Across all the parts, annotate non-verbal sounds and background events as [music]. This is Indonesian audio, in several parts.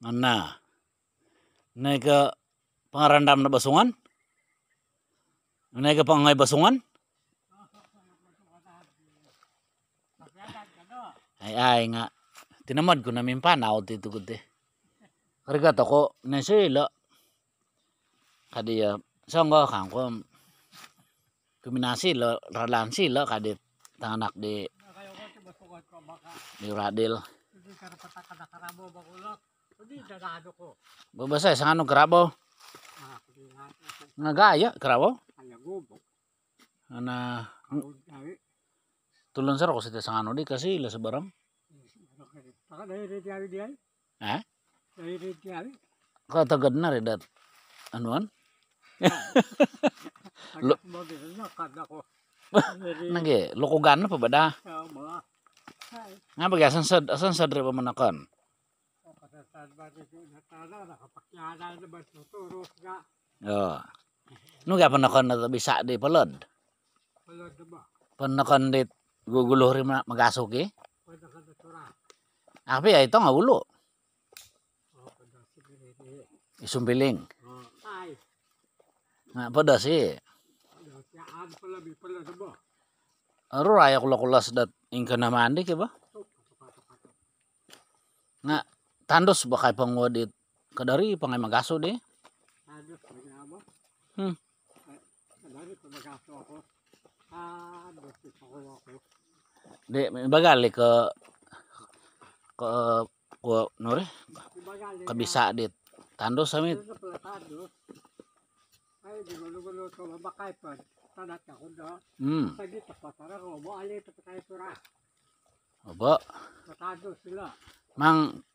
Nana, naika pangarandam na basungan naika pangay basungan ay ay nga tinamad ko namin panaw dito ko te karga toko na sila kadiya kang kangkom kuminasi lo ralansi lo kadi tanganak di di radil Hindi, dalado ko. Babasa, isang anong krabo? Ah, hindi nga. Nagaya, krabo? Ang nagubo. Ana, tulon sir ako sa isang ano di kasi ila sa barang. Taka dahil rin tiyawi di ay? Ha? Eh? Dahil rin tiyawi. Katagad na rin dat. Anuan? [laughs] Lo [laughs] Nage, lokogan na pa ba da? Nga bagay, asan sad, asan sad rin Nu gak pernah bisa di pelon. Pernah di guguluh rima megasuki. Apa ya itu nggak ulu. Isum piling. nggak pedas sih. Aru raya kula kula sedat ingkana mandi andi bah? Nah, Tandus ba pengwadit ke dari pengai magaso de tandos magnamo hmm magaso bagali ke ke ko nore Ke dit tandos samit tandos ay di gulo-gulo tanat hmm Mang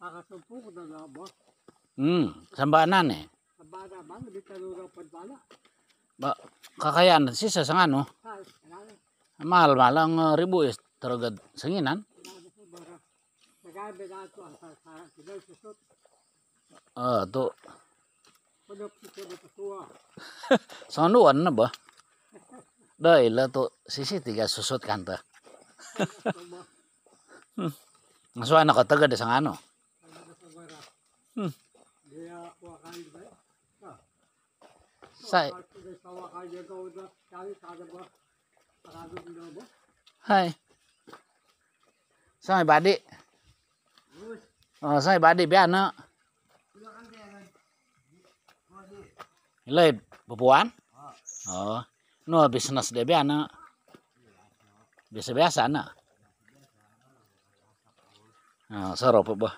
Nakasumpong na nga ba? Hmm, sambaanan eh. Sambaanan man, hindi ka nung pala. Ba, kakayanan si sa sangan no? Mahal malang uh, ribu is ya, taragad sanginan. Ah, uh, eh, to. [laughs] Sanduan na ba? Dahil to sisi tiga susot kanta. [laughs] Hmm. Maswa na kataga de sang ano. Hmm. Nah. Sai. Hai. oh mày badi đi? Ờ, sao mày Oh, no bisnis dia biasa nak. Biasa biasa nak. Oh, sorop apa?